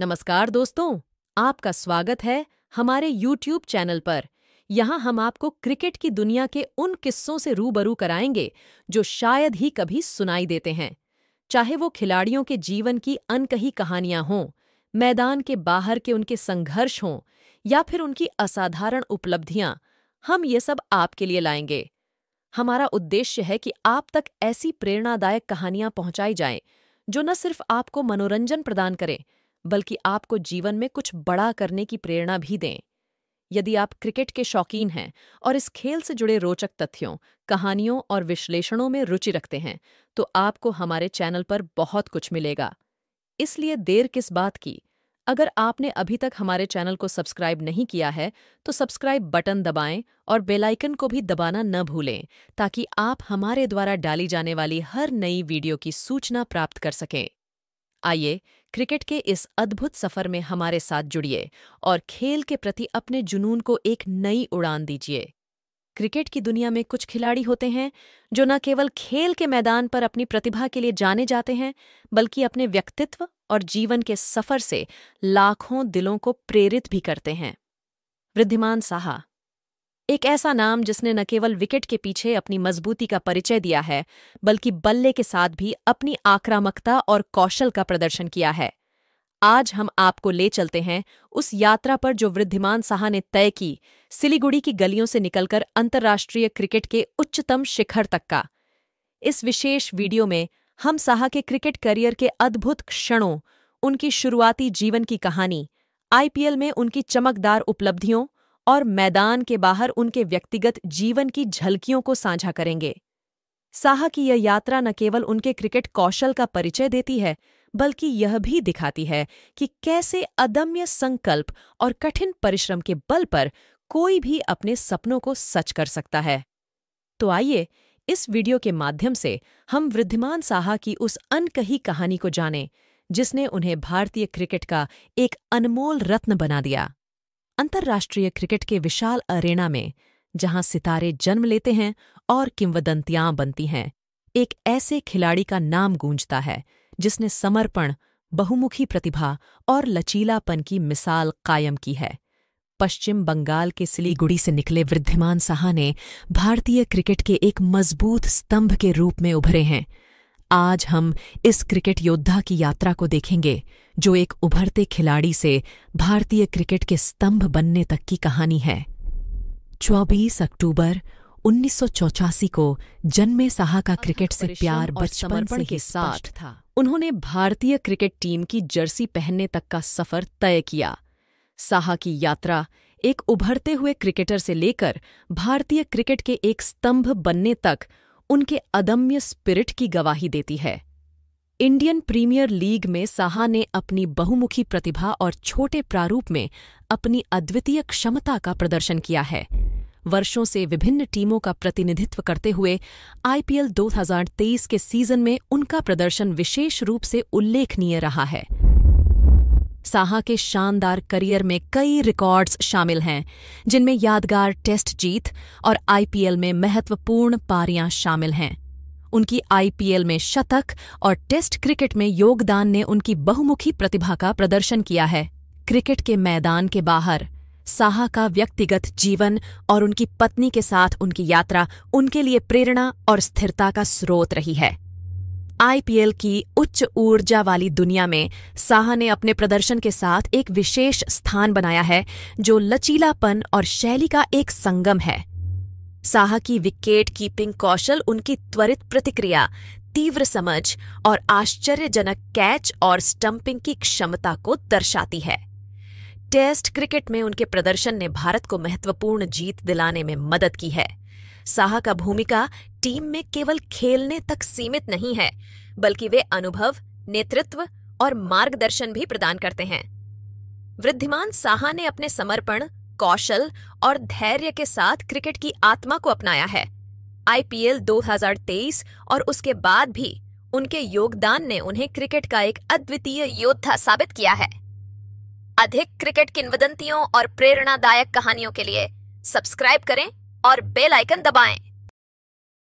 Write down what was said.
नमस्कार दोस्तों आपका स्वागत है हमारे YouTube चैनल पर यहाँ हम आपको क्रिकेट की दुनिया के उन किस्सों से रूबरू कराएंगे जो शायद ही कभी सुनाई देते हैं चाहे वो खिलाड़ियों के जीवन की अनकही कहानियां हों मैदान के बाहर के उनके संघर्ष हों या फिर उनकी असाधारण उपलब्धियां हम ये सब आपके लिए लाएंगे हमारा उद्देश्य है कि आप तक ऐसी प्रेरणादायक कहानियां पहुंचाई जाएं जो न सिर्फ आपको मनोरंजन प्रदान करें बल्कि आपको जीवन में कुछ बड़ा करने की प्रेरणा भी दें यदि आप क्रिकेट के शौकीन हैं और इस खेल से जुड़े रोचक तथ्यों कहानियों और विश्लेषणों में रुचि रखते हैं तो आपको हमारे चैनल पर बहुत कुछ मिलेगा इसलिए देर किस बात की अगर आपने अभी तक हमारे चैनल को सब्सक्राइब नहीं किया है तो सब्सक्राइब बटन दबाएं और बेल आइकन को भी दबाना न भूलें ताकि आप हमारे द्वारा डाली जाने वाली हर नई वीडियो की सूचना प्राप्त कर सकें आइए क्रिकेट के इस अद्भुत सफर में हमारे साथ जुड़िए और खेल के प्रति अपने जुनून को एक नई उड़ान दीजिए क्रिकेट की दुनिया में कुछ खिलाड़ी होते हैं जो न केवल खेल के मैदान पर अपनी प्रतिभा के लिए जाने जाते हैं बल्कि अपने व्यक्तित्व और जीवन के सफर से लाखों दिलों को प्रेरित भी करते हैं वृद्धिमान साहा एक ऐसा नाम जिसने न केवल विकेट के पीछे अपनी मजबूती का परिचय दिया है बल्कि बल्ले के साथ भी अपनी आक्रामकता और कौशल का प्रदर्शन किया है आज हम आपको ले चलते हैं उस यात्रा पर जो वृद्धिमान साहा ने तय की सिलीगुड़ी की गलियों से निकलकर अंतर्राष्ट्रीय क्रिकेट के उच्चतम शिखर तक का इस विशेष वीडियो में हम साहा के क्रिकेट करियर के अद्भुत क्षणों उनकी शुरुआती जीवन की कहानी आईपीएल में उनकी चमकदार उपलब्धियों और मैदान के बाहर उनके व्यक्तिगत जीवन की झलकियों को साझा करेंगे साह की यह यात्रा न केवल उनके क्रिकेट कौशल का परिचय देती है बल्कि यह भी दिखाती है कि कैसे अदम्य संकल्प और कठिन परिश्रम के बल पर कोई भी अपने सपनों को सच कर सकता है तो आइए इस वीडियो के माध्यम से हम वृद्धिमान साहा की उस अनकही कहानी को जानें जिसने उन्हें भारतीय क्रिकेट का एक अनमोल रत्न बना दिया अंतर्राष्ट्रीय क्रिकेट के विशाल अरेना में जहां सितारे जन्म लेते हैं और किंवदंतियां बनती हैं एक ऐसे खिलाड़ी का नाम गूंजता है जिसने समर्पण बहुमुखी प्रतिभा और लचीलापन की मिसाल कायम की है पश्चिम बंगाल के सिलीगुड़ी से निकले वृद्धिमान साहा ने भारतीय क्रिकेट के एक मजबूत स्तंभ के रूप में उभरे हैं आज हम इस क्रिकेट योद्धा की यात्रा को देखेंगे जो एक उभरते खिलाड़ी से भारतीय क्रिकेट के स्तंभ बनने तक की कहानी है 24 अक्टूबर उन्नीस को जन्मे साहा का क्रिकेट से प्यार बचपन से के साथ था उन्होंने भारतीय क्रिकेट टीम की जर्सी पहनने तक का सफर तय किया साहा की यात्रा एक उभरते हुए क्रिकेटर से लेकर भारतीय क्रिकेट के एक स्तंभ बनने तक उनके अदम्य स्पिरिट की गवाही देती है इंडियन प्रीमियर लीग में साहा ने अपनी बहुमुखी प्रतिभा और छोटे प्रारूप में अपनी अद्वितीय क्षमता का प्रदर्शन किया है वर्षों से विभिन्न टीमों का प्रतिनिधित्व करते हुए आईपीएल 2023 के सीजन में उनका प्रदर्शन विशेष रूप से उल्लेखनीय रहा है साहा के शानदार करियर में कई रिकॉर्ड्स शामिल हैं जिनमें यादगार टेस्ट जीत और आईपीएल में महत्वपूर्ण पारियां शामिल हैं उनकी आईपीएल में शतक और टेस्ट क्रिकेट में योगदान ने उनकी बहुमुखी प्रतिभा का प्रदर्शन किया है क्रिकेट के मैदान के बाहर साहा का व्यक्तिगत जीवन और उनकी पत्नी के साथ उनकी यात्रा उनके लिए प्रेरणा और स्थिरता का स्रोत रही है आईपीएल की उच्च ऊर्जा वाली दुनिया में साहा ने अपने प्रदर्शन के साथ एक विशेष स्थान बनाया है जो लचीलापन और शैली का एक संगम है साहा की विकेट कीपिंग कौशल उनकी त्वरित प्रतिक्रिया तीव्र समझ और आश्चर्यजनक कैच और स्टंपिंग की क्षमता को दर्शाती है टेस्ट क्रिकेट में उनके प्रदर्शन ने भारत को महत्वपूर्ण जीत दिलाने में मदद की है साहा का भूमिका टीम में केवल खेलने तक सीमित नहीं है बल्कि वे अनुभव नेतृत्व और मार्गदर्शन भी प्रदान करते हैं वृद्धिमान साहा ने अपने समर्पण कौशल और धैर्य के साथ क्रिकेट की आत्मा को अपनाया है आईपीएल 2023 और उसके बाद भी उनके योगदान ने उन्हें क्रिकेट का एक अद्वितीय योद्धा साबित किया है अधिक क्रिकेट किन्वदंतियों और प्रेरणादायक कहानियों के लिए सब्सक्राइब करें और बेल आइकन दबाएं